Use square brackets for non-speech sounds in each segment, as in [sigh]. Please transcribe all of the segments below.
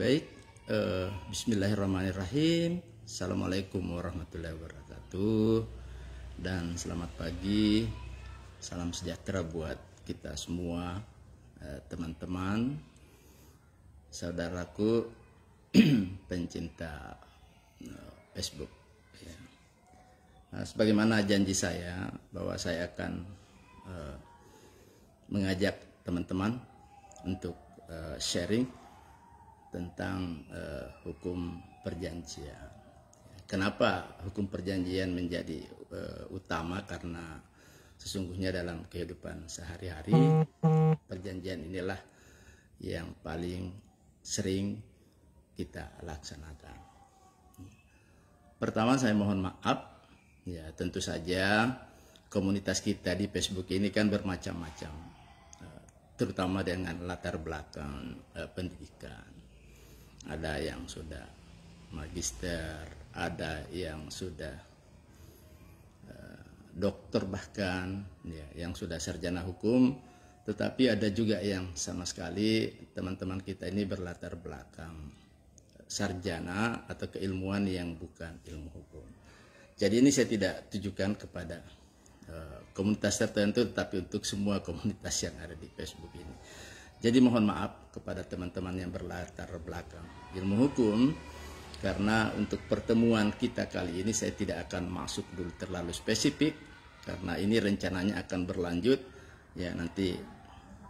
Baik, uh, bismillahirrahmanirrahim. Assalamualaikum warahmatullahi wabarakatuh. Dan selamat pagi. Salam sejahtera buat kita semua, eh, teman-teman, uh, saudaraku [clears throat] pencinta eh, Facebook. Ya. Nah, sebagaimana janji saya bahwa saya akan uh, mengajak teman-teman untuk uh, sharing tentang uh, hukum perjanjian. Kenapa hukum perjanjian menjadi uh, utama? Karena sesungguhnya dalam kehidupan sehari-hari mm-hmm. perjanjian inilah yang paling sering kita laksanakan. Pertama saya mohon maaf ya tentu saja komunitas kita di Facebook ini kan bermacam-macam eh, terutama dengan latar belakang pendidikan ada yang sudah magister ada yang sudah eh, dokter bahkan ya yang sudah sarjana hukum tetapi ada juga yang sama sekali teman-teman kita ini berlatar belakang sarjana atau keilmuan yang bukan ilmu hukum. Jadi ini saya tidak tujukan kepada uh, komunitas tertentu tapi untuk semua komunitas yang ada di Facebook ini. Jadi mohon maaf kepada teman-teman yang berlatar belakang ilmu hukum karena untuk pertemuan kita kali ini saya tidak akan masuk dulu terlalu spesifik karena ini rencananya akan berlanjut ya nanti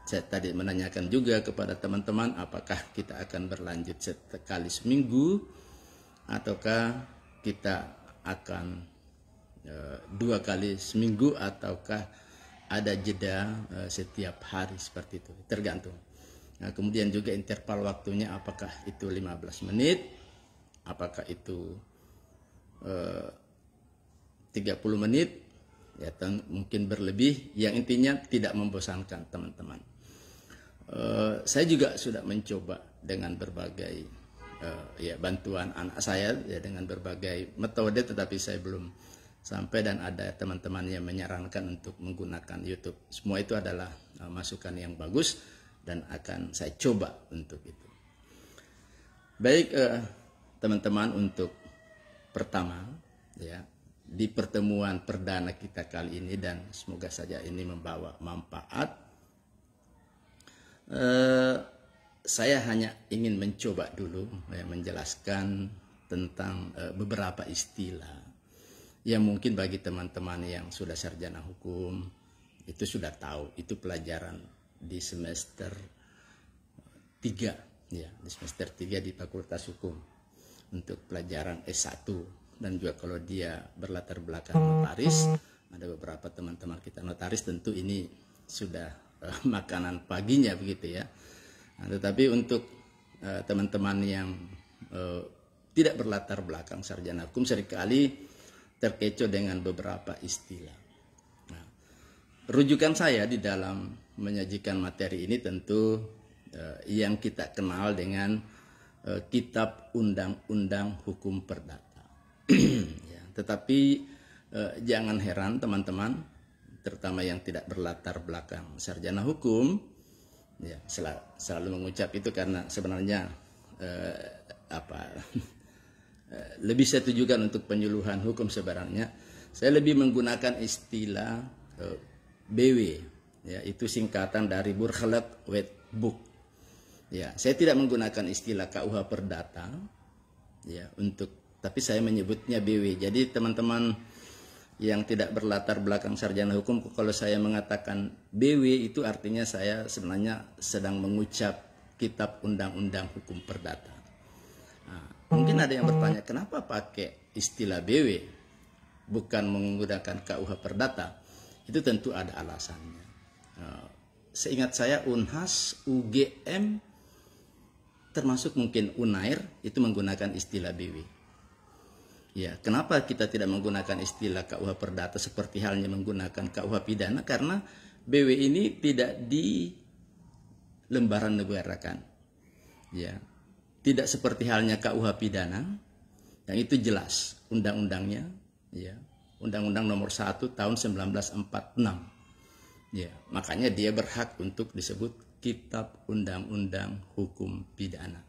saya tadi menanyakan juga kepada teman-teman apakah kita akan berlanjut sekali seminggu ataukah kita akan e, dua kali seminggu ataukah ada jeda uh, setiap hari seperti itu tergantung nah, kemudian juga interval waktunya apakah itu 15 menit apakah itu eh, uh, 30 menit ya mungkin berlebih yang intinya tidak membosankan teman-teman uh, saya juga sudah mencoba dengan berbagai uh, ya bantuan anak saya ya dengan berbagai metode tetapi saya belum sampai dan ada teman-teman yang menyarankan untuk menggunakan YouTube. Semua itu adalah uh, masukan yang bagus dan akan saya coba untuk itu. Baik uh, teman-teman untuk pertama ya di pertemuan perdana kita kali ini dan semoga saja ini membawa manfaat. Uh, saya hanya ingin mencoba dulu ya, menjelaskan tentang beberapa istilah ya mungkin bagi teman-teman yang sudah sarjana hukum itu sudah tahu itu pelajaran di semester 3 ya di semester 3 di Fakultas Hukum untuk pelajaran S1 dan juga kalau dia berlatar belakang notaris ada beberapa teman-teman kita notaris tentu ini sudah uh, [laughs] makanan paginya begitu ya nah, tetapi untuk eh, teman-teman uh, yang uh, tidak berlatar belakang sarjana hukum serikali terkecoh dengan beberapa istilah. Nah, rujukan saya di dalam menyajikan materi ini tentu eh, yang kita kenal dengan eh, Kitab Undang-Undang Hukum Perdata. [clears throat] ya, tetapi eh, jangan heran teman-teman, terutama yang tidak berlatar belakang sarjana hukum, ya sel selalu mengucap itu karena sebenarnya eh, apa [laughs] Eh, lebih saya tujukan untuk penyuluhan hukum sebenarnya. Saya lebih menggunakan istilah eh, BW, ya, itu singkatan dari Burkhalat Wet Book. Ya, saya tidak menggunakan istilah KUH Perdata, ya, untuk tapi saya menyebutnya BW. Jadi teman-teman yang tidak berlatar belakang sarjana hukum, kalau saya mengatakan BW itu artinya saya sebenarnya sedang mengucap kitab undang-undang hukum perdata. Mungkin hmm. ada yang bertanya, kenapa pakai istilah BW, bukan menggunakan KUH Perdata? Itu tentu ada alasannya. Eh, seingat saya, UNHAS, UGM, termasuk mungkin UNAIR, itu menggunakan istilah BW. Ya, kenapa kita tidak menggunakan istilah KUH Perdata seperti halnya menggunakan KUH pidana? Karena BW ini tidak di lembaran negara kan. Ya, tidak seperti halnya KUH pidana yang itu jelas undang-undangnya ya Undang-Undang Nomor 1 tahun 1946 ya makanya dia berhak untuk disebut kitab undang-undang hukum pidana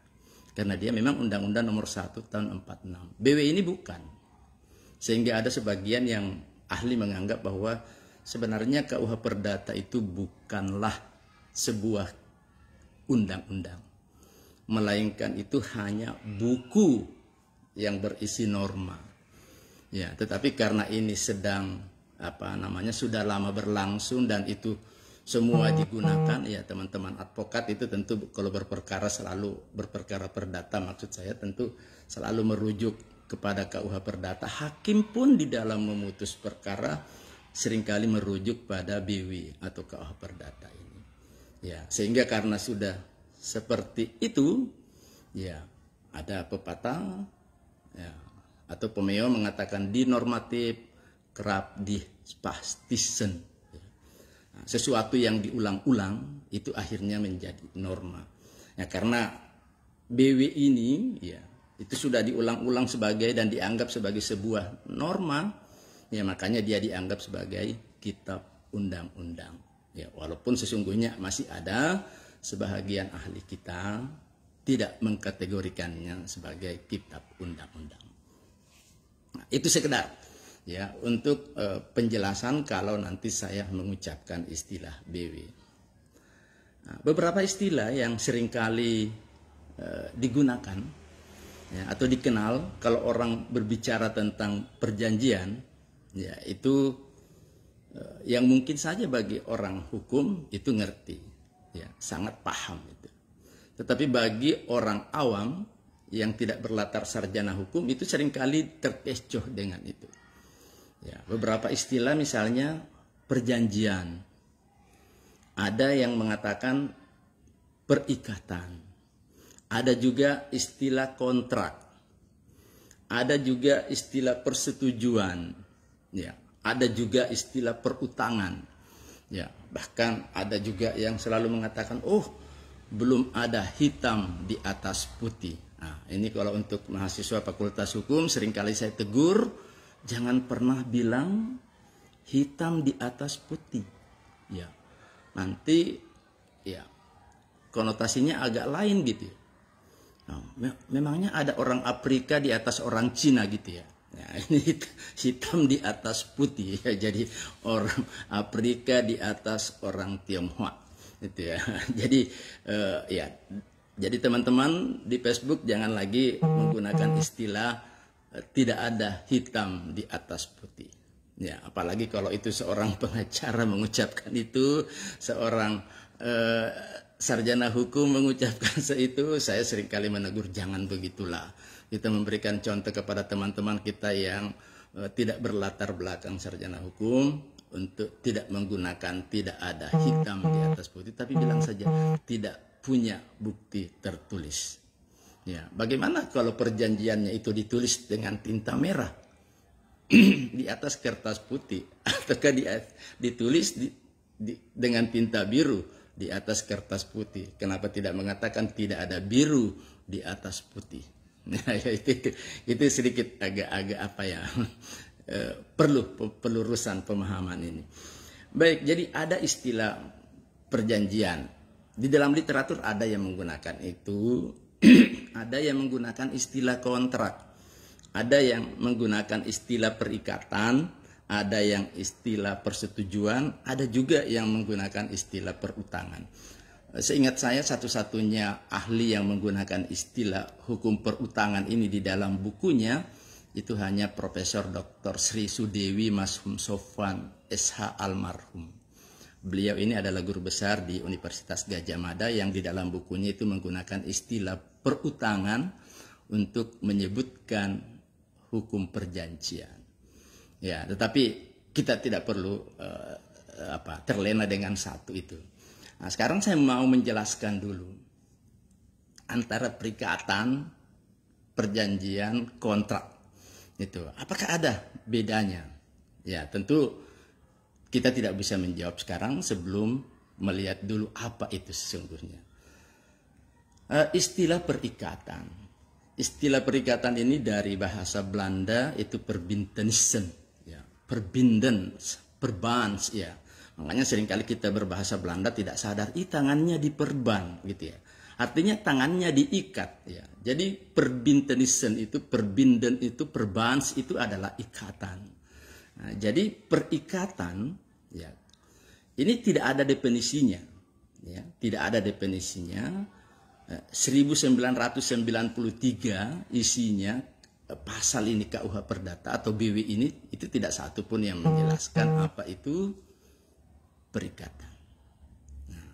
karena dia memang Undang-Undang Nomor 1 tahun 46 BW ini bukan sehingga ada sebagian yang ahli menganggap bahwa sebenarnya KUH Perdata itu bukanlah sebuah undang-undang melainkan itu hanya hmm. buku yang berisi norma. Ya, tetapi karena ini sedang apa namanya sudah lama berlangsung dan itu semua hmm, digunakan hmm. ya teman-teman advokat itu tentu kalau berperkara selalu berperkara perdata maksud saya tentu selalu merujuk kepada KUH perdata hakim pun di dalam memutus perkara seringkali merujuk pada BW atau KUH perdata ini ya sehingga karena sudah seperti itu, ya ada pepatah ya, atau pemeo mengatakan di normatif kerap di spastisen ya. nah, sesuatu yang diulang-ulang itu akhirnya menjadi norma. Ya, karena BW ini ya itu sudah diulang-ulang sebagai dan dianggap sebagai sebuah norma, ya makanya dia dianggap sebagai kitab undang-undang. Ya, walaupun sesungguhnya masih ada sebahagian ahli kita tidak mengkategorikannya sebagai kitab undang-undang. Nah, itu sekedar ya untuk e, penjelasan kalau nanti saya mengucapkan istilah BW. Nah, beberapa istilah yang seringkali e, digunakan ya, atau dikenal kalau orang berbicara tentang perjanjian ya itu eh, yang mungkin saja bagi orang hukum itu ngerti ya sangat paham itu. Tetapi bagi orang awam yang tidak berlatar sarjana hukum itu seringkali terpecoh dengan itu. Ya, beberapa istilah misalnya perjanjian. Ada yang mengatakan perikatan. Ada juga istilah kontrak. Ada juga istilah persetujuan. Ya, ada juga istilah perutangan. Ya, bahkan ada juga yang selalu mengatakan, "Oh, belum ada hitam di atas putih." Nah, ini kalau untuk mahasiswa Fakultas Hukum seringkali saya tegur, jangan pernah bilang hitam di atas putih. Ya. Nanti ya konotasinya agak lain gitu. Ya. Nah, memangnya ada orang Afrika di atas orang Cina gitu ya? nah [laughs] ini hitam di atas putih ya. Jadi orang Afrika di atas orang Tionghoa. Itu ya. [laughs] Jadi uh, ya jadi teman-teman di Facebook jangan lagi menggunakan istilah uh, tidak ada hitam di atas putih. Ya, apalagi kalau itu seorang [laughs] pengacara mengucapkan itu, seorang eh, sarjana hukum mengucapkan itu, saya seringkali menegur jangan begitulah kita memberikan contoh kepada teman-teman kita yang uh, tidak berlatar belakang sarjana hukum untuk tidak menggunakan tidak ada hitam di hmm. atas putih tapi bilang hmm. saja tidak punya bukti tertulis. Ya, bagaimana kalau perjanjiannya itu ditulis dengan tinta merah [clears throat] di atas kertas putih [laughs] ataukah di, ditulis di, di, dengan tinta biru di atas kertas putih? Kenapa tidak mengatakan tidak ada biru di atas putih? Nah, [laughs] itu, ya, ya, itu, itu sedikit agak-agak apa ya [laughs] eh, perlu pelurusan pemahaman ini. Baik, jadi ada istilah perjanjian. Di dalam literatur ada yang menggunakan itu, [clears throat] ada yang menggunakan istilah kontrak, ada yang menggunakan istilah perikatan, ada yang istilah persetujuan, ada juga yang menggunakan istilah perutangan. Seingat saya satu-satunya ahli yang menggunakan istilah hukum perutangan ini di dalam bukunya itu hanya Profesor Dr. Sri Sudewi Mashum Sofwan SH almarhum. Beliau ini adalah guru besar di Universitas Gajah Mada yang di dalam bukunya itu menggunakan istilah perutangan untuk menyebutkan hukum perjanjian. Ya, tetapi kita tidak perlu uh, apa terlena dengan satu itu. Nah, sekarang saya mau menjelaskan dulu antara perikatan, perjanjian, kontrak. Itu apakah ada bedanya? Ya, tentu kita tidak bisa menjawab sekarang sebelum melihat dulu apa itu sesungguhnya. E, istilah perikatan. Istilah perikatan ini dari bahasa Belanda itu perbintenissen ya. Perbinden, perbans, ya Makanya seringkali kita berbahasa Belanda tidak sadar, i tangannya diperban gitu ya. Artinya tangannya diikat ya. Jadi perbintenisen itu perbinden itu perbans itu adalah ikatan. Nah, jadi perikatan ya. Ini tidak ada definisinya ya, tidak ada definisinya. 1993 eh, isinya eh, pasal ini KUH Perdata atau BW ini itu tidak satu pun yang hmm. menjelaskan apa itu perikatan. Nah,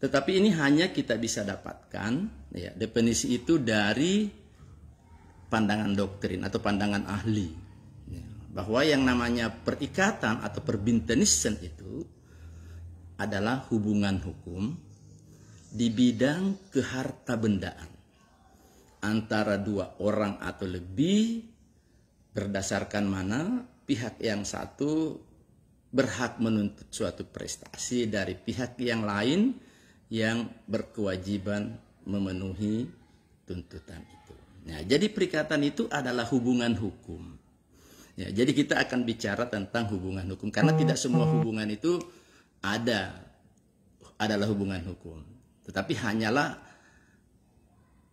tetapi ini hanya kita bisa dapatkan ya, definisi itu dari pandangan doktrin atau pandangan ahli ya, bahwa yang namanya perikatan atau perbintenisen itu adalah hubungan hukum di bidang keharta bendaan antara dua orang atau lebih berdasarkan mana pihak yang satu berhak menuntut suatu prestasi dari pihak yang lain yang berkewajiban memenuhi tuntutan itu. Nah, jadi perikatan itu adalah hubungan hukum. Ya, jadi kita akan bicara tentang hubungan hukum karena tidak semua hubungan itu ada adalah hubungan hukum. Tetapi hanyalah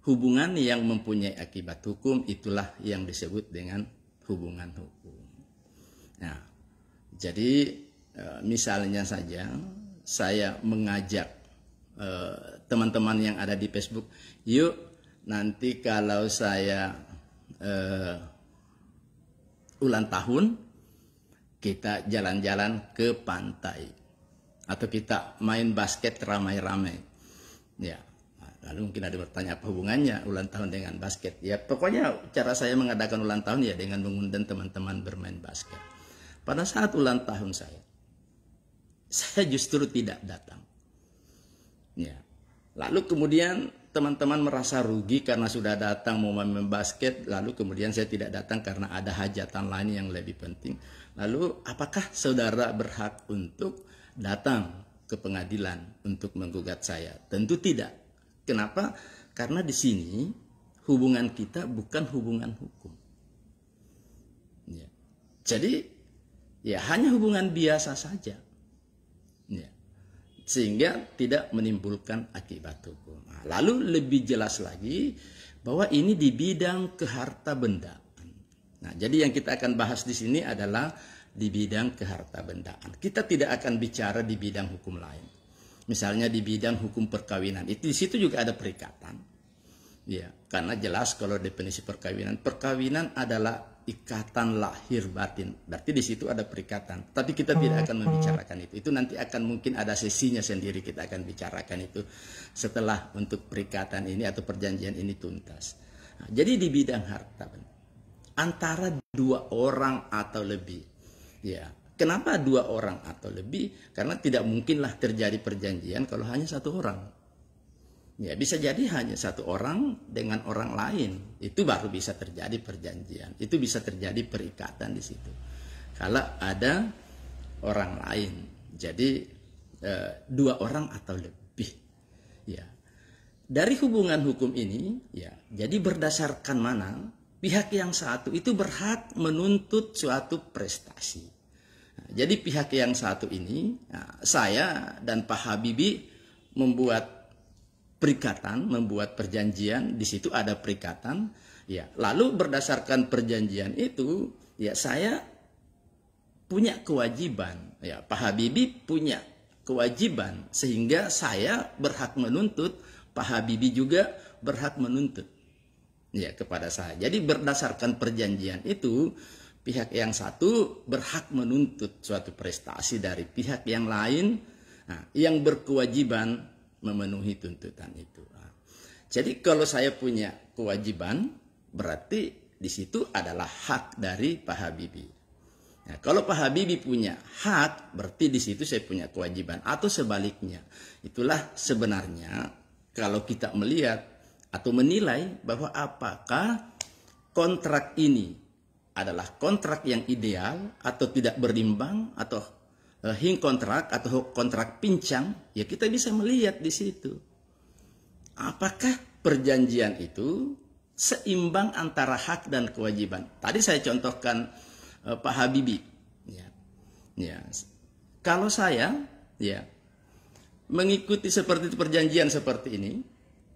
hubungan yang mempunyai akibat hukum itulah yang disebut dengan hubungan hukum. Nah, jadi e, misalnya saja saya mengajak e, teman-teman yang ada di Facebook, yuk nanti kalau saya uh, ulang tahun kita jalan-jalan ke pantai atau kita main basket ramai-ramai. Ya, lalu mungkin ada bertanya apa hubungannya ulang tahun dengan basket. Ya, pokoknya cara saya mengadakan ulang tahun ya dengan mengundang teman-teman bermain basket. Pada saat ulang tahun saya, saya justru tidak datang. Ya. Lalu kemudian teman-teman merasa rugi karena sudah datang mau main basket, lalu kemudian saya tidak datang karena ada hajatan lain yang lebih penting. Lalu apakah saudara berhak untuk datang ke pengadilan untuk menggugat saya? Tentu tidak. Kenapa? Karena di sini hubungan kita bukan hubungan hukum. Ya. Jadi ya hanya hubungan biasa saja ya. sehingga tidak menimbulkan akibat hukum nah, lalu lebih jelas lagi bahwa ini di bidang keharta benda. nah jadi yang kita akan bahas di sini adalah di bidang keharta benda. kita tidak akan bicara di bidang hukum lain misalnya di bidang hukum perkawinan itu di situ juga ada perikatan ya karena jelas kalau definisi perkawinan perkawinan adalah ikatan lahir batin. Berarti di situ ada perikatan. Tapi kita tidak oh, akan oh. membicarakan itu. Itu nanti akan mungkin ada sesinya sendiri kita akan bicarakan itu setelah untuk perikatan ini atau perjanjian ini tuntas. Nah, jadi di bidang harta antara dua orang atau lebih. Ya, kenapa dua orang atau lebih? Karena tidak mungkinlah terjadi perjanjian kalau hanya satu orang. Ya, bisa jadi hanya satu orang dengan orang lain. Itu baru bisa terjadi perjanjian. Itu bisa terjadi perikatan di situ. Kalau ada orang lain. Jadi e, dua orang atau lebih. Ya. Dari hubungan hukum ini, ya, jadi berdasarkan mana pihak yang satu itu berhak menuntut suatu prestasi. Nah, jadi pihak yang satu ini, nah, saya dan Pak Habibie membuat perikatan, membuat perjanjian, di situ ada perikatan. Ya, lalu berdasarkan perjanjian itu, ya saya punya kewajiban, ya Pak Habibie punya kewajiban sehingga saya berhak menuntut, Pak Habibie juga berhak menuntut. Ya, kepada saya. Jadi berdasarkan perjanjian itu, pihak yang satu berhak menuntut suatu prestasi dari pihak yang lain. Nah, yang berkewajiban memenuhi tuntutan itu. Ah. Jadi kalau saya punya kewajiban, berarti di situ adalah hak dari Pak Habibie. Nah, kalau Pak Habibie punya hak, berarti di situ saya punya kewajiban atau sebaliknya. Itulah sebenarnya kalau kita melihat atau menilai bahwa apakah kontrak ini adalah kontrak yang ideal atau tidak berimbang atau Eh, hing kontrak atau kontrak pincang, ya kita bisa melihat di situ. Apakah perjanjian itu seimbang antara hak dan kewajiban? Tadi saya contohkan uh, Pak Habibie. Ya. ya. Kalau saya, ya mengikuti seperti itu, perjanjian seperti ini,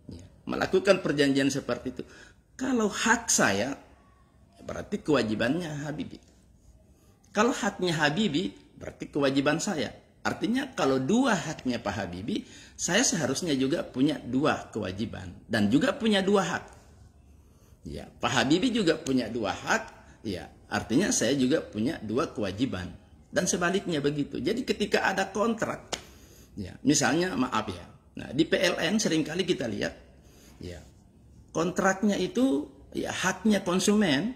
ya, melakukan perjanjian seperti itu. Kalau hak saya, berarti kewajibannya Habibie. Kalau haknya Habibie, Berarti kewajiban saya. Artinya kalau dua haknya Pak Habibie, saya seharusnya juga punya dua kewajiban dan juga punya dua hak. Ya, Pak Habibie juga punya dua hak, ya. Artinya saya juga punya dua kewajiban dan sebaliknya begitu. Jadi ketika ada kontrak, ya, misalnya maaf ya. Nah, di PLN seringkali kita lihat ya. Kontraknya itu ya haknya konsumen,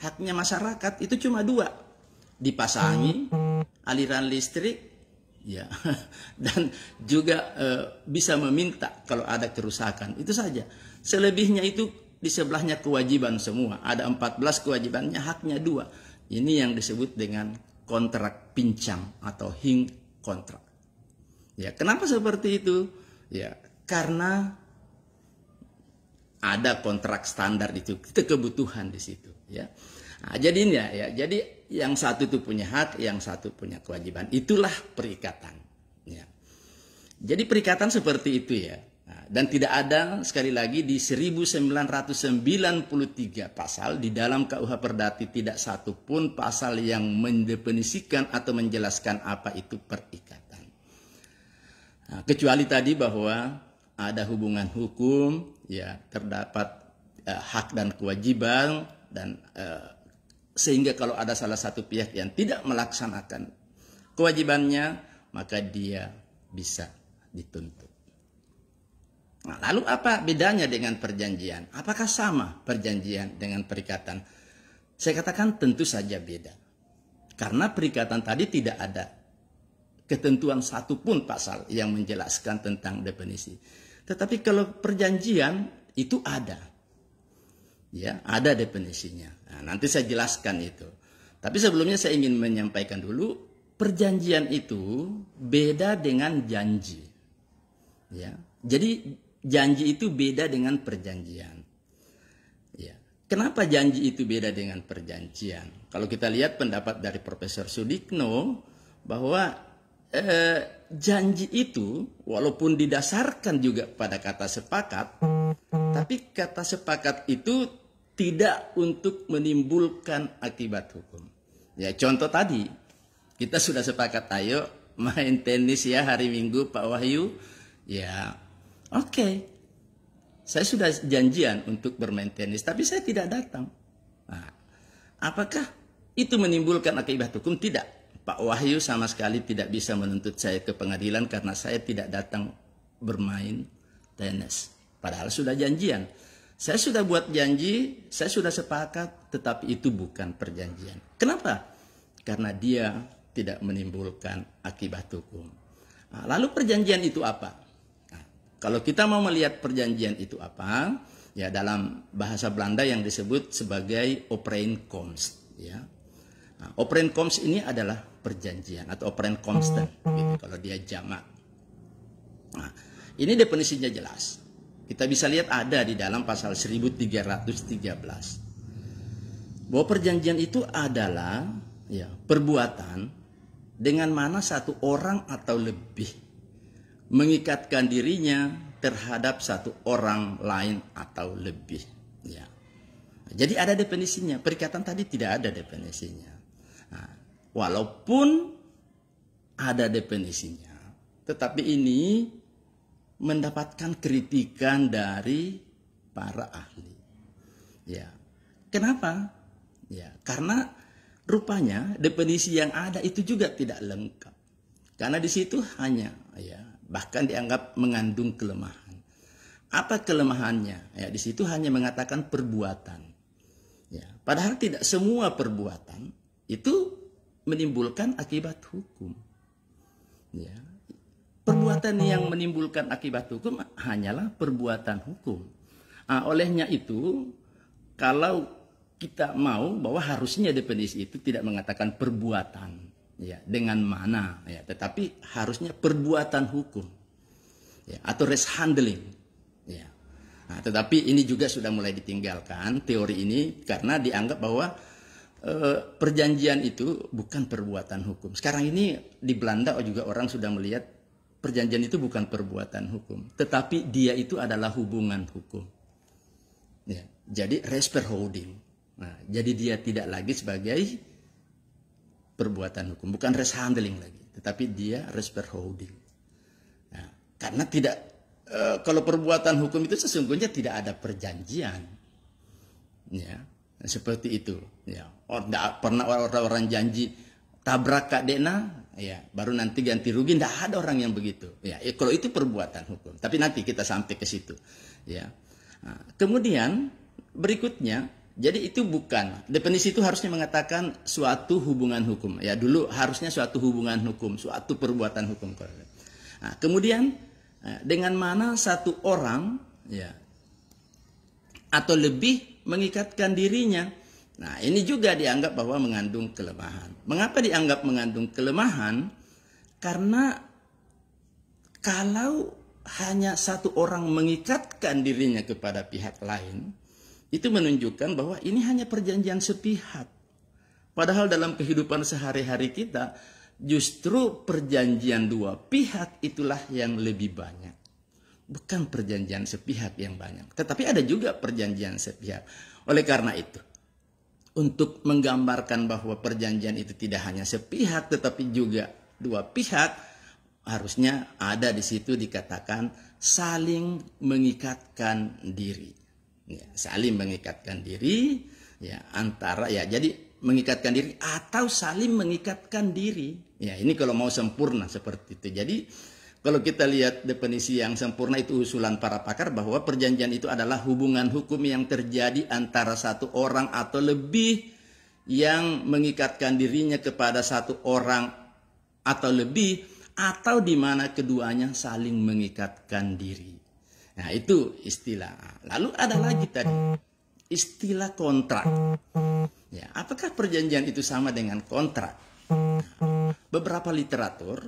haknya masyarakat itu cuma dua dipasangi hmm, hmm. aliran listrik ya [laughs] dan juga e, bisa meminta kalau ada kerusakan itu saja selebihnya itu di sebelahnya kewajiban semua ada 14 kewajibannya haknya dua ini yang disebut dengan kontrak pincang atau hing kontrak ya kenapa seperti itu ya karena ada kontrak standar itu Kita kebutuhan di situ ya nah, jadi ini ya, ya jadi yang satu itu punya hak, yang satu punya kewajiban. Itulah perikatan. Ya. Jadi perikatan seperti itu ya. Nah, dan tidak ada sekali lagi di 1993 pasal di dalam KUH Perdati tidak satu pun pasal yang mendefinisikan atau menjelaskan apa itu perikatan. Nah, kecuali tadi bahwa ada hubungan hukum, ya terdapat eh, hak dan kewajiban dan eh, sehingga kalau ada salah satu pihak yang tidak melaksanakan kewajibannya, maka dia bisa dituntut. Nah, lalu apa bedanya dengan perjanjian? Apakah sama perjanjian dengan perikatan? Saya katakan tentu saja beda. Karena perikatan tadi tidak ada ketentuan satu pun pasal yang menjelaskan tentang definisi. Tetapi kalau perjanjian itu ada. Ya, ada definisinya. Nah, nanti saya jelaskan itu. Tapi sebelumnya saya ingin menyampaikan dulu perjanjian itu beda dengan janji. Ya. Jadi janji itu beda dengan perjanjian. Ya. Kenapa janji itu beda dengan perjanjian? Kalau kita lihat pendapat dari Profesor Sudikno bahwa eh, janji itu walaupun didasarkan juga pada kata sepakat, tapi kata sepakat itu tidak untuk menimbulkan akibat hukum. Ya contoh tadi kita sudah sepakat ayo main tenis ya hari Minggu Pak Wahyu. Ya oke. Okay. Saya sudah janjian untuk bermain tenis tapi saya tidak datang. Nah, apakah itu menimbulkan akibat hukum? Tidak. Pak Wahyu sama sekali tidak bisa menuntut saya ke pengadilan karena saya tidak datang bermain tenis. Padahal sudah janjian. Saya sudah buat janji, saya sudah sepakat, tetapi itu bukan perjanjian. Kenapa? Karena dia tidak menimbulkan akibat hukum. Nah, lalu perjanjian itu apa? Nah, kalau kita mau melihat perjanjian itu apa, ya dalam bahasa Belanda yang disebut sebagai komst. Ya. Nah, komst ini adalah perjanjian atau operand constant hmm, hmm. gitu kalau dia jamak. Nah, ini definisinya jelas. Kita bisa lihat ada di dalam pasal 1313 bahwa perjanjian itu adalah ya perbuatan dengan mana satu orang atau lebih mengikatkan dirinya terhadap satu orang lain atau lebih ya. Jadi ada definisinya, perikatan tadi tidak ada definisinya. Walaupun ada definisinya, tetapi ini mendapatkan kritikan dari para ahli. Ya. Kenapa? Ya, karena rupanya definisi yang ada itu juga tidak lengkap. Karena di situ hanya ya, bahkan dianggap mengandung kelemahan. Apa kelemahannya? Ya, di situ hanya mengatakan perbuatan. Ya, padahal tidak semua perbuatan itu menimbulkan akibat hukum. Ya. Perbuatan yang menimbulkan akibat hukum hanyalah perbuatan hukum. Nah, olehnya itu, kalau kita mau bahwa harusnya definisi itu tidak mengatakan perbuatan, ya dengan mana, ya, tetapi harusnya perbuatan hukum, ya, atau res handling, ya. Nah, tetapi ini juga sudah mulai ditinggalkan teori ini karena dianggap bahwa Eh, perjanjian itu bukan perbuatan hukum. Sekarang ini di Belanda juga orang sudah melihat perjanjian itu bukan perbuatan hukum, tetapi dia itu adalah hubungan hukum. Ya, jadi holding. Nah, jadi dia tidak lagi sebagai perbuatan hukum, bukan res handling lagi, tetapi dia holding. Nah, karena tidak e, kalau perbuatan hukum itu sesungguhnya tidak ada perjanjian. Ya, seperti itu, ya. Orang tidak pernah orang-orang janji tabrak kak Dena, ya baru nanti ganti rugi. Tidak ada orang yang begitu. Ya, ya kalau itu perbuatan hukum. Tapi nanti kita sampai ke situ. Ya. Nah, kemudian berikutnya jadi itu bukan definisi itu harusnya mengatakan suatu hubungan hukum. Ya dulu harusnya suatu hubungan hukum, suatu perbuatan hukum. Nah, kemudian eh, dengan mana satu orang ya atau lebih mengikatkan dirinya Nah, ini juga dianggap bahwa mengandung kelemahan. Mengapa dianggap mengandung kelemahan? Karena kalau hanya satu orang mengikatkan dirinya kepada pihak lain, itu menunjukkan bahwa ini hanya perjanjian sepihak. Padahal dalam kehidupan sehari-hari kita, justru perjanjian dua pihak itulah yang lebih banyak. Bukan perjanjian sepihak yang banyak, tetapi ada juga perjanjian sepihak. Oleh karena itu, untuk menggambarkan bahwa perjanjian itu tidak hanya sepihak tetapi juga dua pihak harusnya ada di situ dikatakan saling mengikatkan diri ya, saling mengikatkan diri ya antara ya jadi mengikatkan diri atau saling mengikatkan diri ya ini kalau mau sempurna seperti itu jadi kalau kita lihat definisi yang sempurna itu usulan para pakar bahwa perjanjian itu adalah hubungan hukum yang terjadi antara satu orang atau lebih yang mengikatkan dirinya kepada satu orang atau lebih atau di mana keduanya saling mengikatkan diri. Nah, itu istilah. Lalu ada lagi tadi istilah kontrak. Ya, apakah perjanjian itu sama dengan kontrak? Nah, beberapa literatur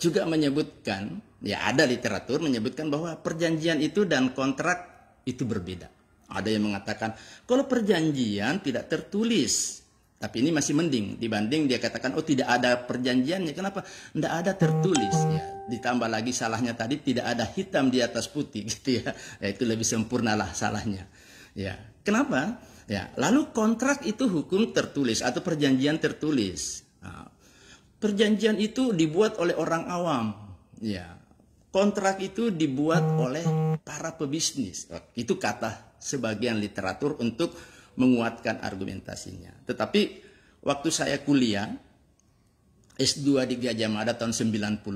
juga menyebutkan, ya ada literatur menyebutkan bahwa perjanjian itu dan kontrak itu berbeda. Ada yang mengatakan kalau perjanjian tidak tertulis, tapi ini masih mending dibanding dia katakan oh tidak ada perjanjiannya. Kenapa? Tidak ada tertulis ya. Ditambah lagi salahnya tadi tidak ada hitam di atas putih [laughs] gitu ya. ya itu lebih sempurnalah salahnya. Ya. Kenapa? Ya, lalu kontrak itu hukum tertulis atau perjanjian tertulis. Perjanjian itu dibuat oleh orang awam. Ya. Kontrak itu dibuat oleh para pebisnis. Itu kata sebagian literatur untuk menguatkan argumentasinya. Tetapi waktu saya kuliah S2 di Gajah Mada tahun 90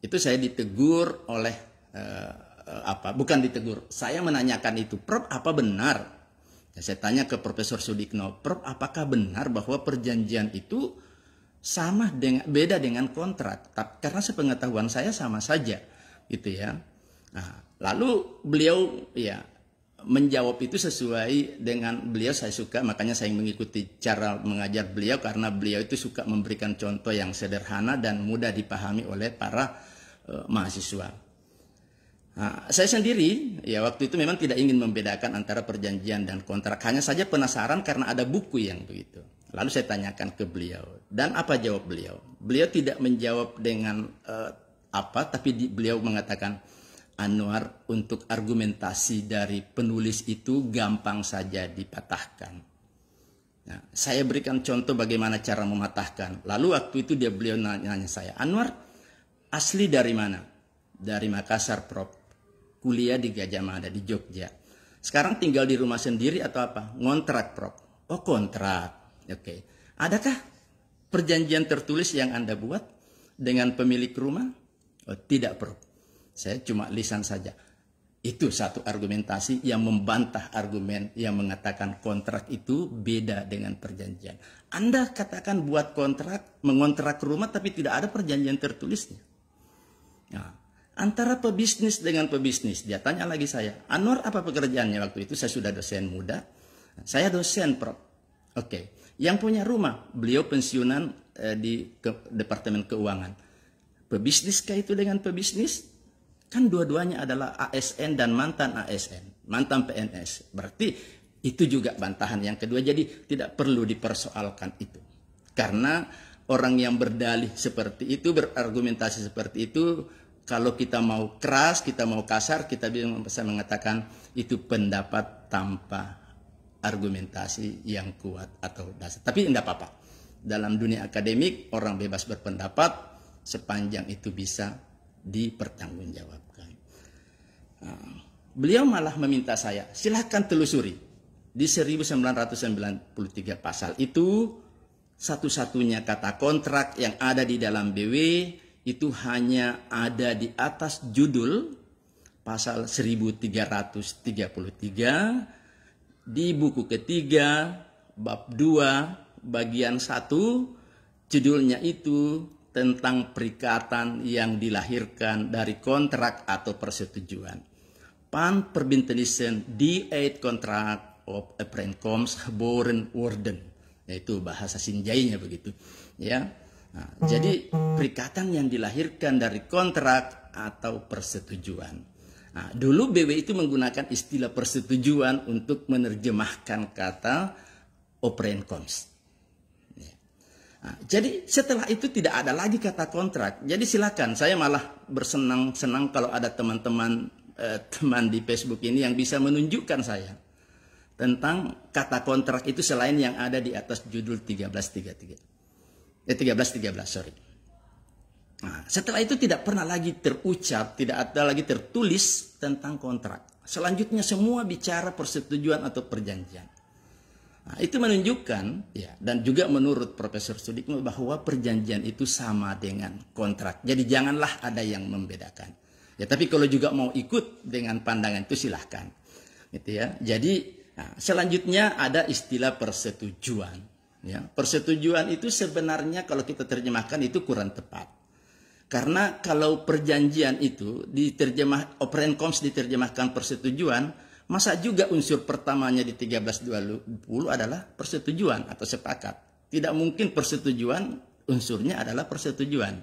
itu saya ditegur oleh eh, apa? Bukan ditegur. Saya menanyakan itu, "Prof, apa benar?" Ya, saya tanya ke Profesor Sudikno, "Prof, apakah benar bahwa perjanjian itu sama dengan beda dengan kontrak tapi karena sepengetahuan saya sama saja gitu ya nah, lalu beliau ya menjawab itu sesuai dengan beliau saya suka makanya saya mengikuti cara mengajar beliau karena beliau itu suka memberikan contoh yang sederhana dan mudah dipahami oleh para uh, mahasiswa nah, saya sendiri ya waktu itu memang tidak ingin membedakan antara perjanjian dan kontrak hanya saja penasaran karena ada buku yang begitu Lalu saya tanyakan ke beliau dan apa jawab beliau? Beliau tidak menjawab dengan uh, apa, tapi di, beliau mengatakan Anwar untuk argumentasi dari penulis itu gampang saja dipatahkan. Nah, saya berikan contoh bagaimana cara mematahkan. Lalu waktu itu dia beliau nanya, nanya saya, Anwar asli dari mana? Dari Makassar, Prof. Kuliah di Gajah Mada di Jogja. Sekarang tinggal di rumah sendiri atau apa? Ngontrak, Prof. Oh, kontrak. Oke. Adakah perjanjian tertulis yang Anda buat dengan pemilik rumah? Oh, tidak perlu. Saya cuma lisan saja. Itu satu argumentasi yang membantah argumen yang mengatakan kontrak itu beda dengan perjanjian. Anda katakan buat kontrak, mengontrak rumah tapi tidak ada perjanjian tertulisnya. Nah, antara pebisnis dengan pebisnis, dia tanya lagi saya, Anwar apa pekerjaannya waktu itu? Saya sudah dosen muda, saya dosen prof. Oke, okay. Yang punya rumah, beliau pensiunan eh, di ke, Departemen Keuangan. Pebisnis kah itu dengan pebisnis? Kan dua-duanya adalah ASN dan mantan ASN, mantan PNS. Berarti itu juga bantahan yang kedua. Jadi tidak perlu dipersoalkan itu. Karena orang yang berdalih seperti itu, berargumentasi seperti itu, kalau kita mau keras, kita mau kasar, kita bisa mengatakan itu pendapat tanpa argumentasi yang kuat atau dasar. Tapi tidak apa-apa. Dalam dunia akademik, orang bebas berpendapat sepanjang itu bisa dipertanggungjawabkan. Ah, beliau malah meminta saya, silahkan telusuri. Di 1993 pasal itu, satu-satunya kata kontrak yang ada di dalam BW itu hanya ada di atas judul pasal 1333 di buku ketiga bab dua bagian satu judulnya itu tentang perikatan yang dilahirkan dari kontrak atau persetujuan. Pan perbintenisen di eight contract of comes geboren Warden, yaitu bahasa Sinjainya begitu ya. Nah, jadi perikatan yang dilahirkan dari kontrak atau persetujuan. Nah, dulu BW itu menggunakan istilah persetujuan untuk menerjemahkan kata operand cons. Ya. Nah, jadi setelah itu tidak ada lagi kata kontrak. Jadi silakan, saya malah bersenang-senang kalau ada teman-teman eh, teman di Facebook ini yang bisa menunjukkan saya tentang kata kontrak itu selain yang ada di atas judul 1333. Eh 1313, sorry. Nah, setelah itu tidak pernah lagi terucap, tidak ada lagi tertulis tentang kontrak. Selanjutnya semua bicara persetujuan atau perjanjian. Nah, itu menunjukkan ya dan juga menurut Profesor Sudikno bahwa perjanjian itu sama dengan kontrak. Jadi janganlah ada yang membedakan. Ya tapi kalau juga mau ikut dengan pandangan itu silahkan. Gitu ya. Jadi nah, selanjutnya ada istilah persetujuan. Ya, persetujuan itu sebenarnya kalau kita terjemahkan itu kurang tepat. Karena kalau perjanjian itu diterjemah operand coms diterjemahkan persetujuan, masa juga unsur pertamanya di 1320 adalah persetujuan atau sepakat. Tidak mungkin persetujuan unsurnya adalah persetujuan.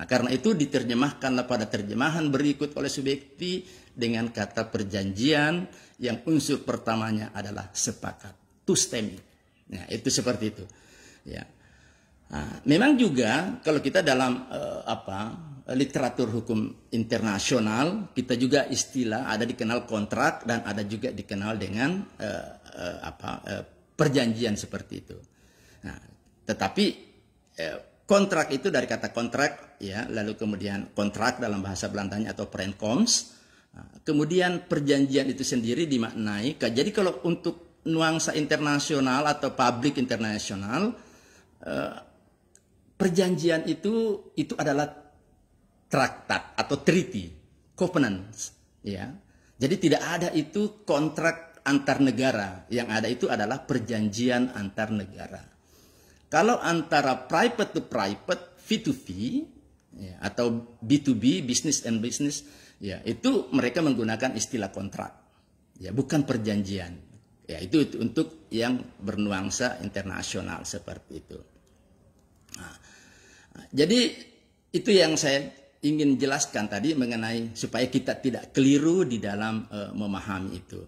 Nah, karena itu diterjemahkanlah pada terjemahan berikut oleh subjekti dengan kata perjanjian yang unsur pertamanya adalah sepakat. Tustemi. Nah, itu seperti itu. Ya. Nah, memang juga kalau kita dalam uh, apa literatur hukum internasional kita juga istilah ada dikenal kontrak dan ada juga dikenal dengan uh, uh, apa uh, perjanjian seperti itu. Nah, tetapi uh, kontrak itu dari kata kontrak ya lalu kemudian kontrak dalam bahasa Belandanya atau prenkoms Nah, kemudian perjanjian itu sendiri dimaknai. Jadi kalau untuk nuansa internasional atau publik internasional perjanjian itu itu adalah traktat atau treaty, covenant, ya. Jadi tidak ada itu kontrak antar negara, yang ada itu adalah perjanjian antar negara. Kalau antara private to private, v to v ya, atau B2B, business and business, ya itu mereka menggunakan istilah kontrak, ya bukan perjanjian. Ya itu, itu untuk yang bernuansa internasional seperti itu. Nah, jadi itu yang saya ingin jelaskan tadi mengenai supaya kita tidak keliru di dalam uh, memahami itu.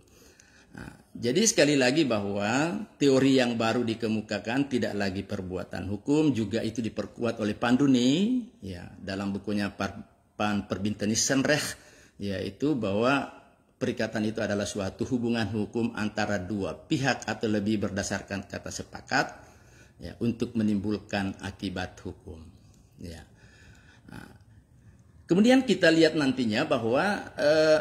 Nah, jadi sekali lagi bahwa teori yang baru dikemukakan tidak lagi perbuatan hukum juga itu diperkuat oleh Panduni ya dalam bukunya Pan Perbintanisenrech yaitu bahwa perikatan itu adalah suatu hubungan hukum antara dua pihak atau lebih berdasarkan kata sepakat ya untuk menimbulkan akibat hukum. Ya. Nah, kemudian kita lihat nantinya bahwa eh,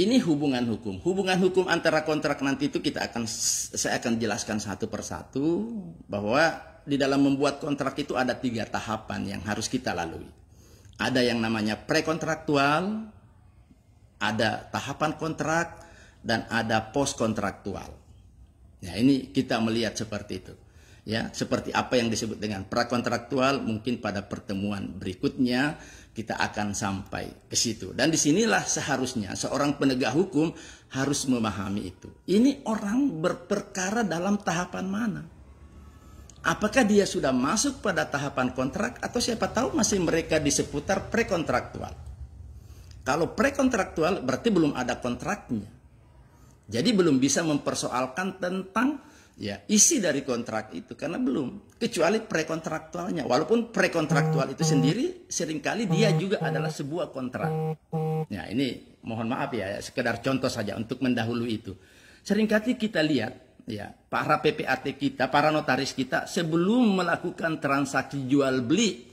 ini hubungan hukum. Hubungan hukum antara kontrak nanti itu kita akan saya akan jelaskan satu persatu bahwa di dalam membuat kontrak itu ada tiga tahapan yang harus kita lalui. Ada yang namanya prekontraktual, ada tahapan kontrak, dan ada postkontraktual. Ya, ini kita melihat seperti itu ya seperti apa yang disebut dengan prakontraktual mungkin pada pertemuan berikutnya kita akan sampai ke situ dan disinilah seharusnya seorang penegak hukum harus memahami itu ini orang berperkara dalam tahapan mana apakah dia sudah masuk pada tahapan kontrak atau siapa tahu masih mereka di seputar prekontraktual kalau prekontraktual berarti belum ada kontraknya jadi belum bisa mempersoalkan tentang ya isi dari kontrak itu karena belum kecuali prekontraktualnya walaupun prekontraktual itu sendiri seringkali dia juga adalah sebuah kontrak Ya ini mohon maaf ya sekedar contoh saja untuk mendahului itu seringkali kita lihat ya para PPAT kita para notaris kita sebelum melakukan transaksi jual beli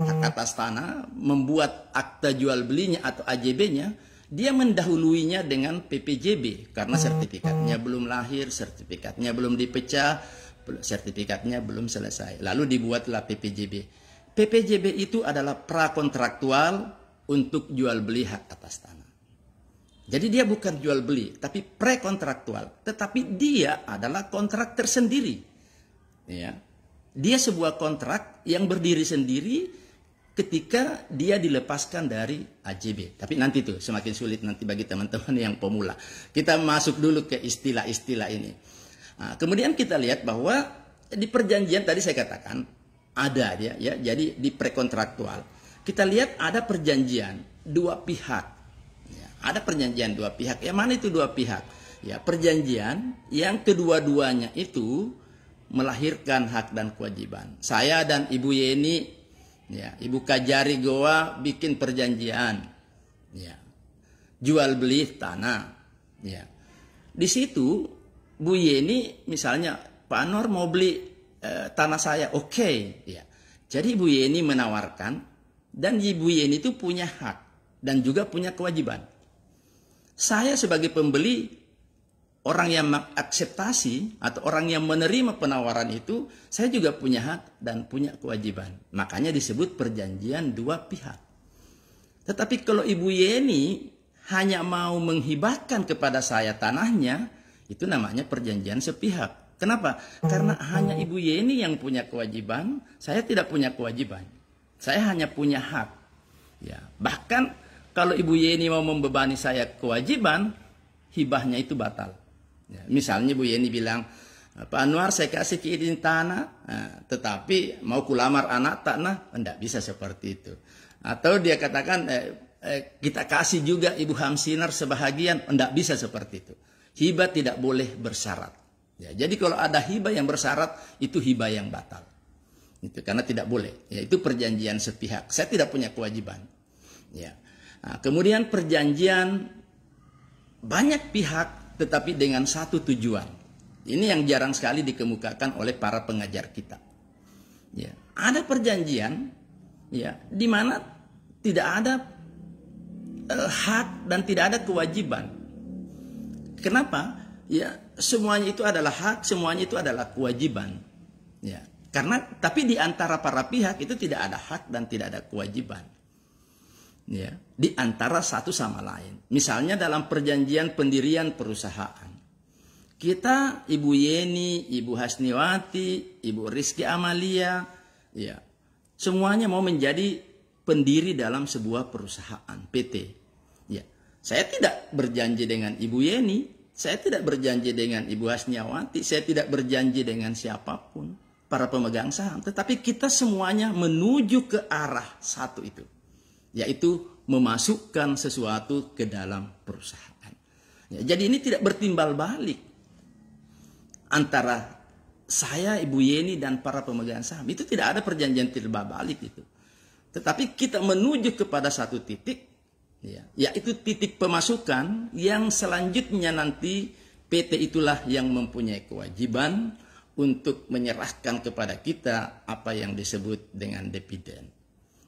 hak atas tanah membuat akta jual belinya atau AJB-nya dia mendahuluinya dengan PPJB karena hmm. sertifikatnya hmm. belum lahir, sertifikatnya belum dipecah, sertifikatnya belum selesai. Lalu dibuatlah PPJB. PPJB itu adalah prakontraktual untuk jual beli hak atas tanah. Jadi dia bukan jual beli, tapi prekontraktual. Tetapi dia adalah kontrak tersendiri. Ya. Dia sebuah kontrak yang berdiri sendiri ketika dia dilepaskan dari AJB. Tapi nanti tuh semakin sulit nanti bagi teman-teman yang pemula. Kita masuk dulu ke istilah-istilah ini. Nah, kemudian kita lihat bahwa di perjanjian tadi saya katakan ada dia ya, jadi di prekontraktual. Kita lihat ada perjanjian dua pihak. Ya, ada perjanjian dua pihak. Yang mana itu dua pihak? Ya, perjanjian yang kedua-duanya itu melahirkan hak dan kewajiban. Saya dan Ibu Yeni Ya, Ibu Kajari Goa bikin perjanjian. Ya. Jual beli tanah. Ya. Di situ Bu Yeni misalnya Pak Anwar mau beli eh, tanah saya, oke. Okay. Ya. Jadi Bu Yeni menawarkan dan Ibu Yeni itu punya hak dan juga punya kewajiban. Saya sebagai pembeli orang yang mengakseptasi atau orang yang menerima penawaran itu, saya juga punya hak dan punya kewajiban. Makanya disebut perjanjian dua pihak. Tetapi kalau Ibu Yeni hanya mau menghibahkan kepada saya tanahnya, itu namanya perjanjian sepihak. Kenapa? Karena oh. hanya Ibu Yeni yang punya kewajiban, saya tidak punya kewajiban. Saya hanya punya hak. Ya, bahkan kalau Ibu Yeni mau membebani saya kewajiban, hibahnya itu batal. Ya, misalnya Bu Yeni bilang, Pak Anwar saya kasih izin tanah, nah, tetapi mau kulamar anak tanah, tidak bisa seperti itu. Atau dia katakan eh, eh, kita kasih juga Ibu Hamsinar sebahagian, tidak bisa seperti itu. Hibah tidak boleh bersyarat. Ya, jadi kalau ada hibah yang bersyarat, itu hibah yang batal. Itu karena tidak boleh. Ya, itu perjanjian sepihak. Saya tidak punya kewajiban. Ya. Nah, kemudian perjanjian banyak pihak tetapi dengan satu tujuan. Ini yang jarang sekali dikemukakan oleh para pengajar kita. Ya, ada perjanjian ya di mana tidak ada eh, hak dan tidak ada kewajiban. Kenapa? Ya, semuanya itu adalah hak, semuanya itu adalah kewajiban. Ya, karena tapi di antara para pihak itu tidak ada hak dan tidak ada kewajiban ya di antara satu sama lain. Misalnya dalam perjanjian pendirian perusahaan. Kita Ibu Yeni, Ibu Hasniwati, Ibu Rizki Amalia, ya. Semuanya mau menjadi pendiri dalam sebuah perusahaan PT. Ya. Saya tidak berjanji dengan Ibu Yeni, saya tidak berjanji dengan Ibu Hasniawati, saya tidak berjanji dengan siapapun para pemegang saham, tetapi kita semuanya menuju ke arah satu itu yaitu memasukkan sesuatu ke dalam perusahaan. Ya, jadi ini tidak bertimbal balik antara saya, Ibu Yeni dan para pemegang saham. Itu tidak ada perjanjian timbal balik itu. Tetapi kita menuju kepada satu titik ya, yaitu titik pemasukan yang selanjutnya nanti PT itulah yang mempunyai kewajiban untuk menyerahkan kepada kita apa yang disebut dengan dividen.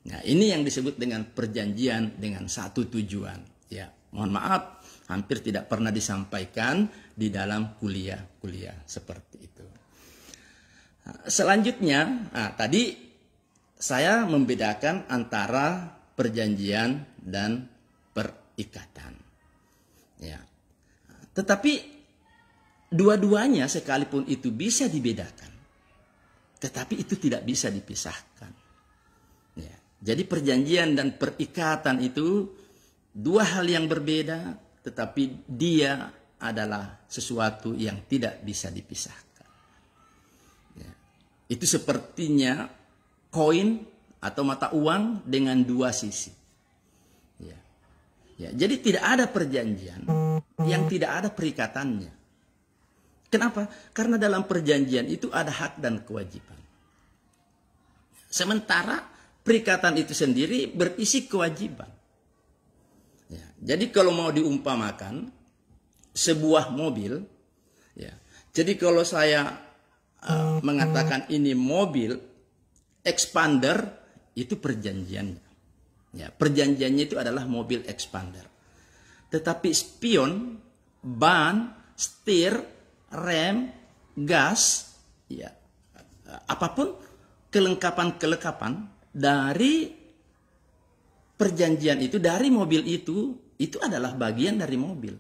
Nah, ini yang disebut dengan perjanjian dengan satu tujuan. Ya, mohon maaf, hampir tidak pernah disampaikan di dalam kuliah-kuliah seperti itu. Nah, selanjutnya, nah, tadi saya membedakan antara perjanjian dan perikatan. Ya. Tetapi dua-duanya sekalipun itu bisa dibedakan. Tetapi itu tidak bisa dipisahkan. Jadi perjanjian dan perikatan itu dua hal yang berbeda, tetapi dia adalah sesuatu yang tidak bisa dipisahkan. Ya. Itu sepertinya koin atau mata uang dengan dua sisi. Ya. Ya, jadi tidak ada perjanjian yang tidak ada perikatannya. Kenapa? Karena dalam perjanjian itu ada hak dan kewajiban. Sementara perikatan itu sendiri berisi kewajiban. Ya, jadi kalau mau diumpamakan sebuah mobil, ya. Jadi kalau saya uh, mengatakan ini mobil expander itu perjanjiannya. Ya, perjanjiannya itu adalah mobil expander. Tetapi spion, ban, setir, rem, gas, ya uh, apapun kelengkapan-kelengkapan dari perjanjian itu, dari mobil itu, itu adalah bagian dari mobil.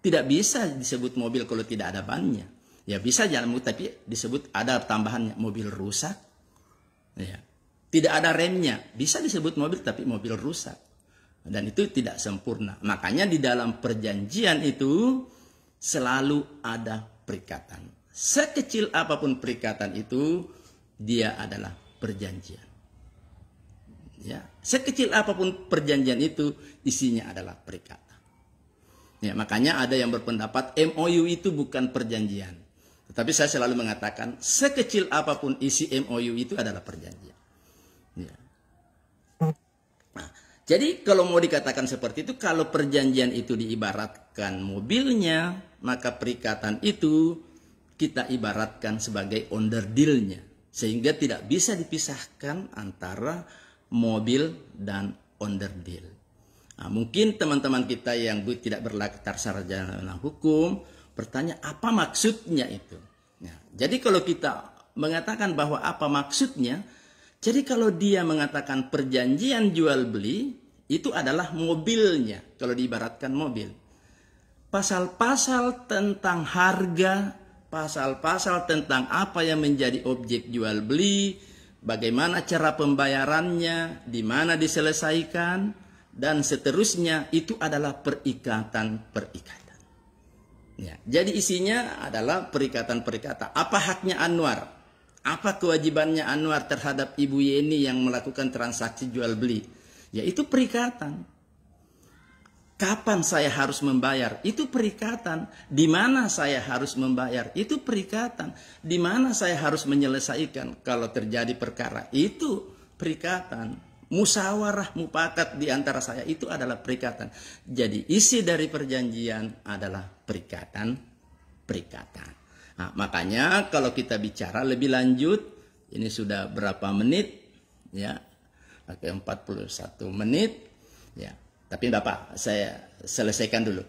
Tidak bisa disebut mobil kalau tidak ada bannya. Ya bisa jalan tapi disebut ada tambahannya mobil rusak. Ya. Tidak ada remnya, bisa disebut mobil tapi mobil rusak. Dan itu tidak sempurna. Makanya di dalam perjanjian itu selalu ada perikatan. Sekecil apapun perikatan itu, dia adalah perjanjian. Ya, sekecil apapun perjanjian itu isinya adalah perikatan. Ya, makanya ada yang berpendapat MOU itu bukan perjanjian. Tetapi saya selalu mengatakan sekecil apapun isi MOU itu adalah perjanjian. Ya. Nah, jadi kalau mau dikatakan seperti itu, kalau perjanjian itu diibaratkan mobilnya, maka perikatan itu kita ibaratkan sebagai onderdilnya. Sehingga tidak bisa dipisahkan antara mobil, dan onderdil. Nah, mungkin teman-teman kita yang tidak berlatar sarjana hukum bertanya apa maksudnya itu. Nah, jadi kalau kita mengatakan bahwa apa maksudnya, jadi kalau dia mengatakan perjanjian jual beli itu adalah mobilnya kalau diibaratkan mobil. Pasal-pasal tentang harga, pasal-pasal tentang apa yang menjadi objek jual beli, bagaimana cara pembayarannya, di mana diselesaikan, dan seterusnya itu adalah perikatan-perikatan. Ya, jadi isinya adalah perikatan-perikatan. Apa haknya Anwar? Apa kewajibannya Anwar terhadap Ibu Yeni yang melakukan transaksi jual beli? Yaitu perikatan kapan saya harus membayar? Itu perikatan. Di mana saya harus membayar? Itu perikatan. Di mana saya harus menyelesaikan kalau terjadi perkara? Itu perikatan. Musawarah mupakat di antara saya itu adalah perikatan. Jadi isi dari perjanjian adalah perikatan, perikatan. Nah, makanya kalau kita bicara lebih lanjut, ini sudah berapa menit? Ya, pakai 41 menit. Ya, tapi bapak saya selesaikan dulu.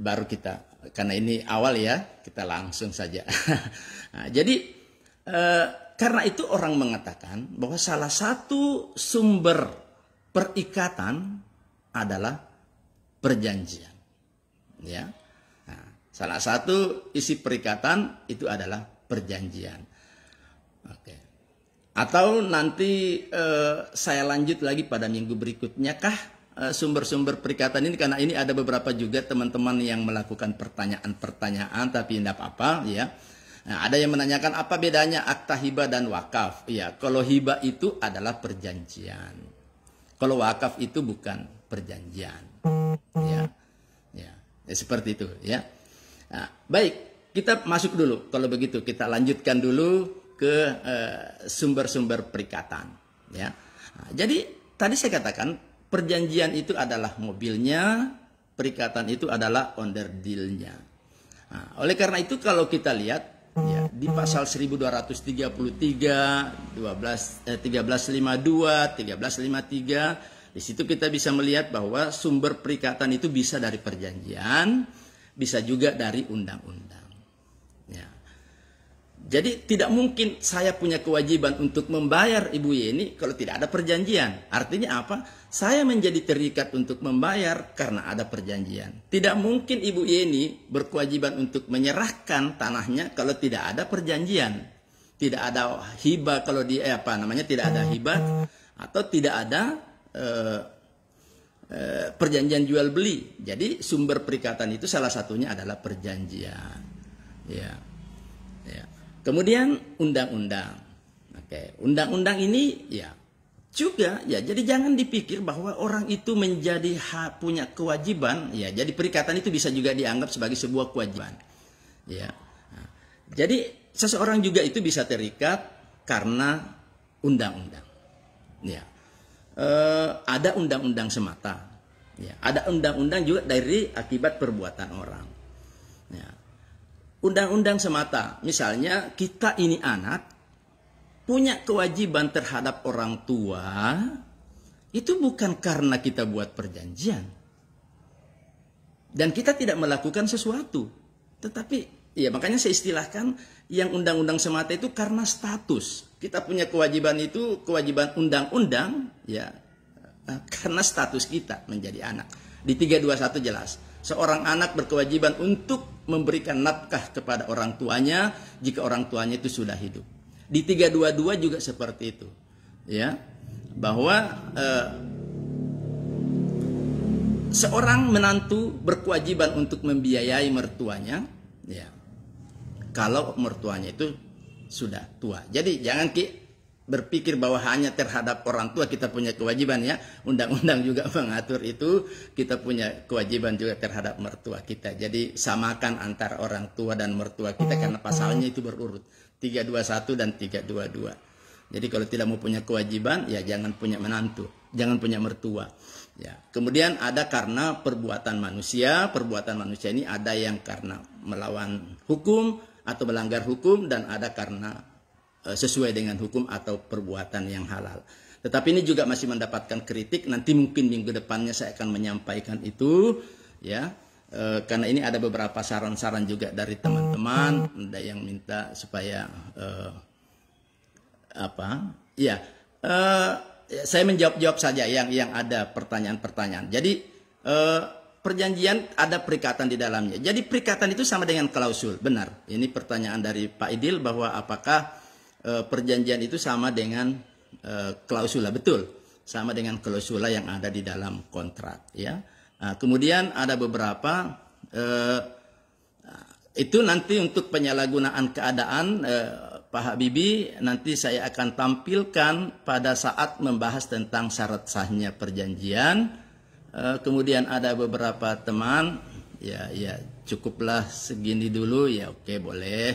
Baru kita karena ini awal ya, kita langsung saja. [laughs] nah, jadi e, karena itu orang mengatakan bahwa salah satu sumber perikatan adalah perjanjian. Ya. Nah, salah satu isi perikatan itu adalah perjanjian. Oke. Atau nanti e, saya lanjut lagi pada minggu berikutnya kah Eh, sumber-sumber perikatan ini karena ini ada beberapa juga teman-teman yang melakukan pertanyaan-pertanyaan tapi tidak apa-apa ya. Nah, ada yang menanyakan apa bedanya akta hibah dan wakaf? Ya, kalau hibah itu adalah perjanjian. Kalau wakaf itu bukan perjanjian. Ya. Ya, ya seperti itu ya. Nah, baik, kita masuk dulu kalau begitu kita lanjutkan dulu ke eh, sumber-sumber eh, perikatan ya. Nah, jadi tadi saya katakan perjanjian itu adalah mobilnya, perikatan itu adalah onderdilnya. Nah, oleh karena itu kalau kita lihat ya, di pasal 1233, 12 eh, 1352, 1353, di situ kita bisa melihat bahwa sumber perikatan itu bisa dari perjanjian, bisa juga dari undang-undang. Ya. Jadi tidak mungkin saya punya kewajiban untuk membayar Ibu Yeni kalau tidak ada perjanjian. Artinya apa? Saya menjadi terikat untuk membayar karena ada perjanjian. Tidak mungkin Ibu Yeni berkewajiban untuk menyerahkan tanahnya kalau tidak ada perjanjian. Tidak ada hibah kalau dia eh, apa namanya tidak ada hibah atau tidak ada eh, eh, perjanjian jual beli. Jadi sumber perikatan itu salah satunya adalah perjanjian. Ya. ya. Kemudian undang-undang. Oke, undang-undang ini ya juga ya jadi jangan dipikir bahwa orang itu menjadi ha, punya kewajiban ya jadi perikatan itu bisa juga dianggap sebagai sebuah kewajiban ya jadi seseorang juga itu bisa terikat karena undang-undang ya e, ada undang-undang semata ya ada undang-undang juga dari akibat perbuatan orang ya undang-undang semata misalnya kita ini anak punya kewajiban terhadap orang tua itu bukan karena kita buat perjanjian. Dan kita tidak melakukan sesuatu. Tetapi, ya makanya saya istilahkan yang undang-undang semata itu karena status. Kita punya kewajiban itu, kewajiban undang-undang, ya eh, karena status kita menjadi anak. Di 321 jelas, seorang anak berkewajiban untuk memberikan nafkah kepada orang tuanya jika orang tuanya itu sudah hidup. Di 322 juga seperti itu. Ya. Bahwa eh, seorang menantu berkewajiban untuk membiayai mertuanya, ya. Kalau mertuanya itu sudah tua. Jadi jangan ki berpikir bahwa hanya terhadap orang tua kita punya kewajiban ya. Undang-undang juga [laughs] mengatur itu, kita punya kewajiban juga terhadap mertua kita. Jadi samakan antara orang tua dan mertua kita karena oh, pasalnya oh. itu berurut. 321 dan 322. Jadi kalau tidak mau punya kewajiban ya jangan punya menantu, jangan punya mertua. Ya. Kemudian ada karena perbuatan manusia, perbuatan manusia ini ada yang karena melawan hukum atau melanggar hukum dan ada karena Eh, sesuai dengan hukum atau perbuatan yang halal. Tetapi ini juga masih mendapatkan kritik. Nanti mungkin minggu depannya saya akan menyampaikan itu, ya. E, karena ini ada beberapa saran-saran juga dari teman-teman, yang minta supaya e, apa? Iya. Ya, e, saya menjawab-jawab saja yang yang ada pertanyaan-pertanyaan. Jadi e, perjanjian ada perikatan di dalamnya. Jadi perikatan itu sama dengan klausul, benar. Ini pertanyaan dari Pak Idil bahwa apakah Eh, perjanjian itu sama dengan eh, klausula betul sama dengan klausula yang ada di dalam kontrak ya nah, kemudian ada beberapa e, itu nanti untuk penyalahgunaan keadaan e, Pak Habibie nanti saya akan tampilkan pada saat membahas tentang syarat sahnya perjanjian e, kemudian ada beberapa teman ya ya cukuplah segini dulu ya oke boleh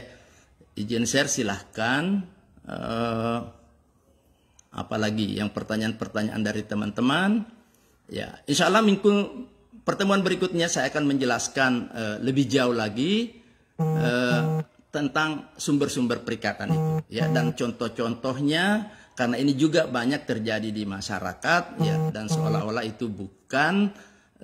izin share silahkan Eh, apalagi yang pertanyaan-pertanyaan dari teman-teman. Ya, insya Allah minggu pertemuan berikutnya saya akan menjelaskan uh, lebih jauh lagi uh, tentang sumber-sumber perikatan itu, ya, dan contoh-contohnya karena ini juga banyak terjadi di masyarakat, ya, dan seolah-olah itu bukan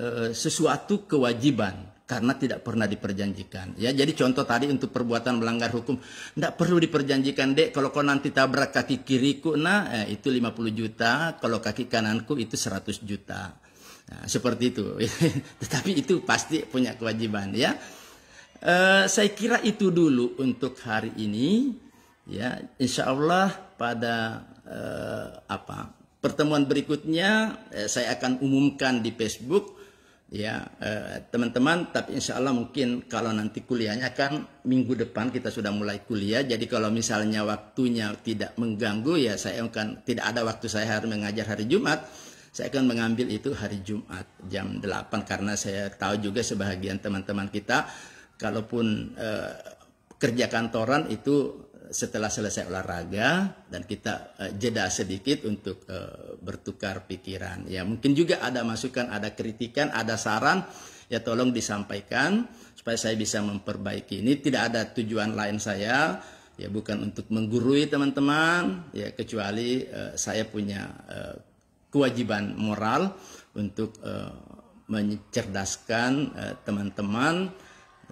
uh, sesuatu kewajiban karena tidak pernah diperjanjikan. Ya, jadi contoh tadi untuk perbuatan melanggar hukum tidak perlu diperjanjikan, Dek. Kalau kau nanti tabrak kaki kiriku, nah eh, itu 50 juta, kalau kaki kananku itu 100 juta. Nah, seperti itu. [laughs] Tetapi itu pasti punya kewajiban, ya. E, saya kira itu dulu untuk hari ini. Ya, insya Allah pada e, apa pertemuan berikutnya eh, saya akan umumkan di Facebook ya eh, teman-teman eh, tapi insya Allah mungkin kalau nanti kuliahnya kan minggu depan kita sudah mulai kuliah jadi kalau misalnya waktunya tidak mengganggu ya saya akan tidak ada waktu saya harus mengajar hari Jumat saya akan mengambil itu hari Jumat jam 8 karena saya tahu juga sebagian teman-teman kita kalaupun eh, kerja kantoran itu setelah selesai olahraga dan kita uh, jeda sedikit untuk uh, bertukar pikiran. Ya, mungkin juga ada masukan, ada kritikan, ada saran, ya tolong disampaikan supaya saya bisa memperbaiki. Ini tidak ada tujuan lain saya, ya bukan untuk menggurui teman-teman, ya kecuali uh, saya punya uh, kewajiban moral untuk uh, mencerdaskan uh, teman-teman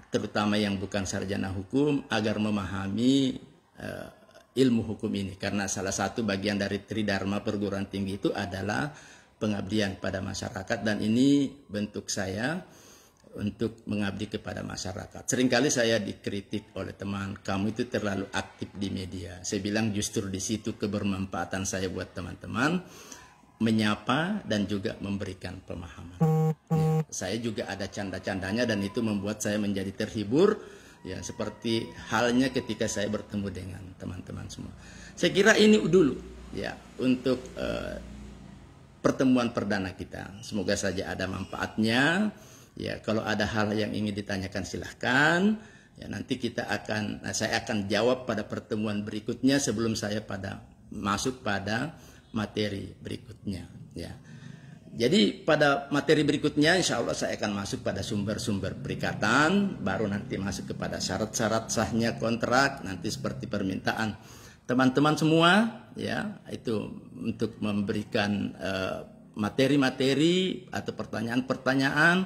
terutama yang bukan sarjana hukum agar memahami uh, ilmu hukum ini karena salah satu bagian dari tridharma perguruan tinggi itu adalah pengabdian pada masyarakat dan ini bentuk saya untuk mengabdi kepada masyarakat. Seringkali saya dikritik oleh teman, kamu itu terlalu aktif di media. Saya bilang justru di situ kebermanfaatan saya buat teman-teman menyapa dan juga memberikan pemahaman. Ya, saya juga ada canda-candanya dan itu membuat saya menjadi terhibur ya seperti halnya ketika saya bertemu dengan teman-teman semua. Saya kira ini dulu ya untuk eh, pertemuan perdana kita. Semoga saja ada manfaatnya. Ya, kalau ada hal yang ingin ditanyakan silahkan. Ya, nanti kita akan eh, saya akan jawab pada pertemuan berikutnya sebelum saya pada masuk pada materi berikutnya. Ya. Jadi pada materi berikutnya insya Allah saya akan masuk pada sumber-sumber perikatan Baru nanti masuk kepada syarat-syarat sahnya kontrak Nanti seperti permintaan teman-teman semua ya Itu untuk memberikan eh, materi-materi uh, atau pertanyaan-pertanyaan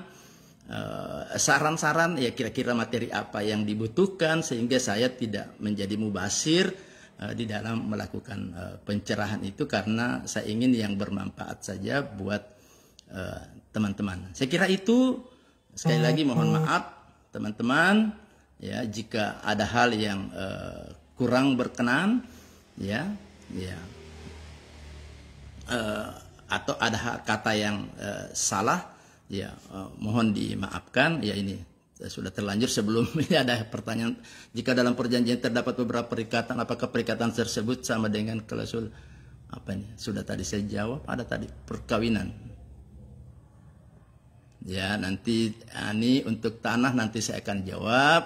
eh, Saran-saran uh, ya kira-kira materi apa yang dibutuhkan Sehingga saya tidak menjadi mubasir eh, di dalam melakukan pencerahan itu karena saya ingin yang bermanfaat saja buat Eh, teman-teman. Uh, Saya kira itu sekali lagi mohon hmm. maaf teman-teman ya jika ada hal yang uh, kurang berkenan ya ya uh, atau ada kata yang uh, salah ya uh, mohon dimaafkan ya ini sudah terlanjur sebelum [laughs] ini ada pertanyaan jika dalam perjanjian terdapat beberapa perikatan apakah perikatan tersebut sama dengan klausul apa ini sudah tadi saya jawab ada tadi perkawinan Ya, nanti ah, ini untuk tanah nanti saya akan jawab.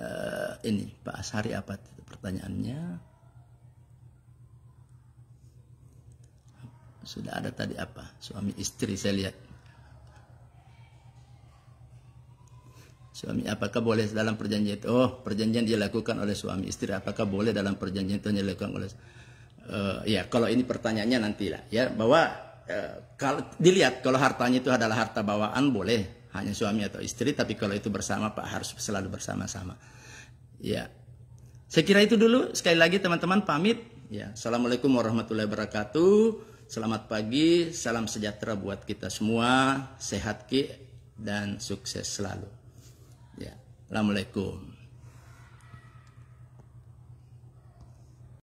Uh, ini Pak Asari apa pertanyaannya? Sudah ada tadi apa? Suami istri saya lihat. Suami apakah boleh dalam perjanjian itu? Oh, perjanjian dilakukan oleh suami istri. Apakah boleh dalam perjanjian itu dilakukan oleh? Uh, ya, kalau ini pertanyaannya nantilah. Ya, bahwa Eh, kalau dilihat kalau hartanya itu adalah harta bawaan boleh hanya suami atau istri tapi kalau itu bersama pak harus selalu bersama-sama ya saya kira itu dulu sekali lagi teman-teman pamit ya assalamualaikum warahmatullahi wabarakatuh selamat pagi salam sejahtera buat kita semua sehat ki dan sukses selalu ya assalamualaikum